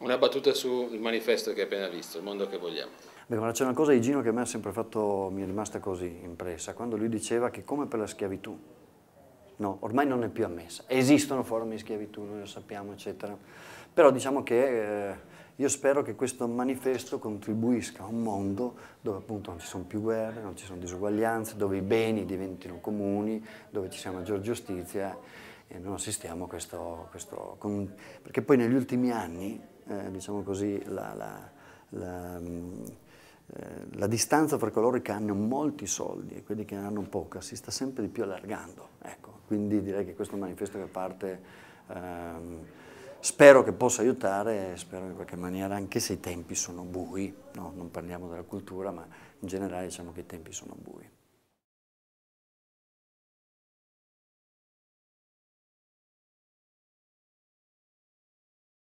Una battuta sul manifesto che hai appena visto, il mondo che vogliamo. Beh, ma c'è una cosa di Gino che mi, fatto, mi è rimasta così impressa, quando lui diceva che come per la schiavitù, no, ormai non è più ammessa, esistono forme di schiavitù, noi lo sappiamo, eccetera, però diciamo che eh, io spero che questo manifesto contribuisca a un mondo dove appunto non ci sono più guerre, non ci sono disuguaglianze, dove i beni diventino comuni, dove ci sia maggior giustizia e non assistiamo a questo, questo... perché poi negli ultimi anni eh, diciamo così, la, la, la, mm, eh, la, distanza fra coloro che hanno molti soldi e quelli che ne hanno poca si sta sempre di più allargando. Ecco. Quindi direi che questo manifesto che parte, ehm, spero che possa aiutare, e spero in qualche maniera, anche se i tempi sono bui, no? non parliamo della cultura, ma in generale diciamo che i tempi sono bui.